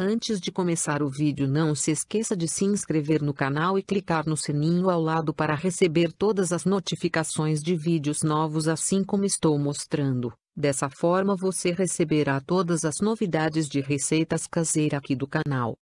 Antes de começar o vídeo não se esqueça de se inscrever no canal e clicar no sininho ao lado para receber todas as notificações de vídeos novos assim como estou mostrando. Dessa forma você receberá todas as novidades de receitas caseiras aqui do canal.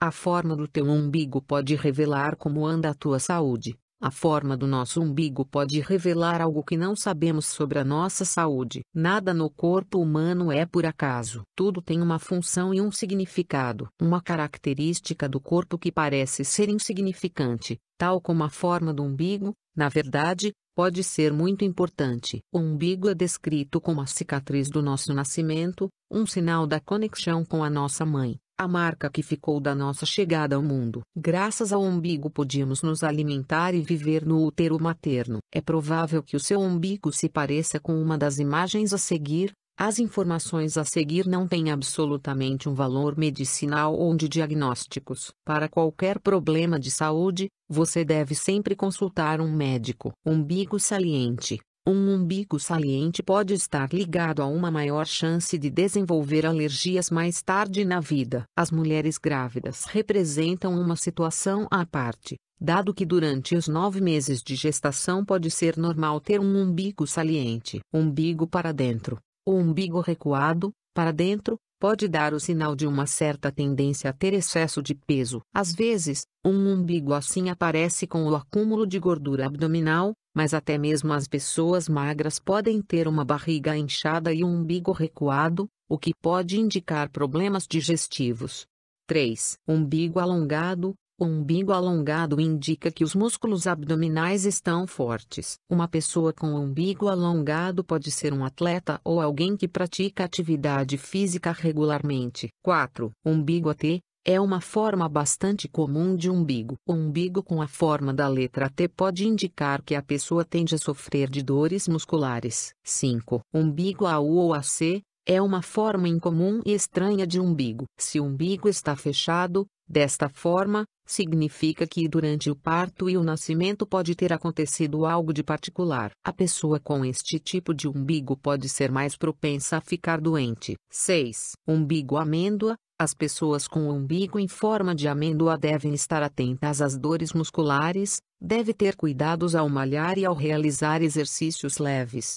A forma do teu umbigo pode revelar como anda a tua saúde. A forma do nosso umbigo pode revelar algo que não sabemos sobre a nossa saúde. Nada no corpo humano é por acaso. Tudo tem uma função e um significado. Uma característica do corpo que parece ser insignificante, tal como a forma do umbigo, na verdade, pode ser muito importante. O umbigo é descrito como a cicatriz do nosso nascimento, um sinal da conexão com a nossa mãe, a marca que ficou da nossa chegada ao mundo. Graças ao umbigo podíamos nos alimentar e viver no útero materno. É provável que o seu umbigo se pareça com uma das imagens a seguir. As informações a seguir não têm absolutamente um valor medicinal ou de diagnósticos. Para qualquer problema de saúde, você deve sempre consultar um médico. Umbigo saliente um umbigo saliente pode estar ligado a uma maior chance de desenvolver alergias mais tarde na vida. As mulheres grávidas representam uma situação à parte, dado que durante os nove meses de gestação pode ser normal ter um umbigo saliente. Umbigo para dentro. O umbigo recuado, para dentro, pode dar o sinal de uma certa tendência a ter excesso de peso. Às vezes, um umbigo assim aparece com o acúmulo de gordura abdominal, mas até mesmo as pessoas magras podem ter uma barriga inchada e um umbigo recuado, o que pode indicar problemas digestivos. 3. Umbigo alongado. O umbigo alongado indica que os músculos abdominais estão fortes. Uma pessoa com umbigo alongado pode ser um atleta ou alguém que pratica atividade física regularmente. 4. Umbigo AT. É uma forma bastante comum de umbigo. O umbigo com a forma da letra T pode indicar que a pessoa tende a sofrer de dores musculares. 5. Umbigo AU ou AC, é uma forma incomum e estranha de umbigo. Se o umbigo está fechado, Desta forma, significa que durante o parto e o nascimento pode ter acontecido algo de particular. A pessoa com este tipo de umbigo pode ser mais propensa a ficar doente. 6. Umbigo amêndoa. As pessoas com umbigo em forma de amêndoa devem estar atentas às dores musculares, deve ter cuidados ao malhar e ao realizar exercícios leves.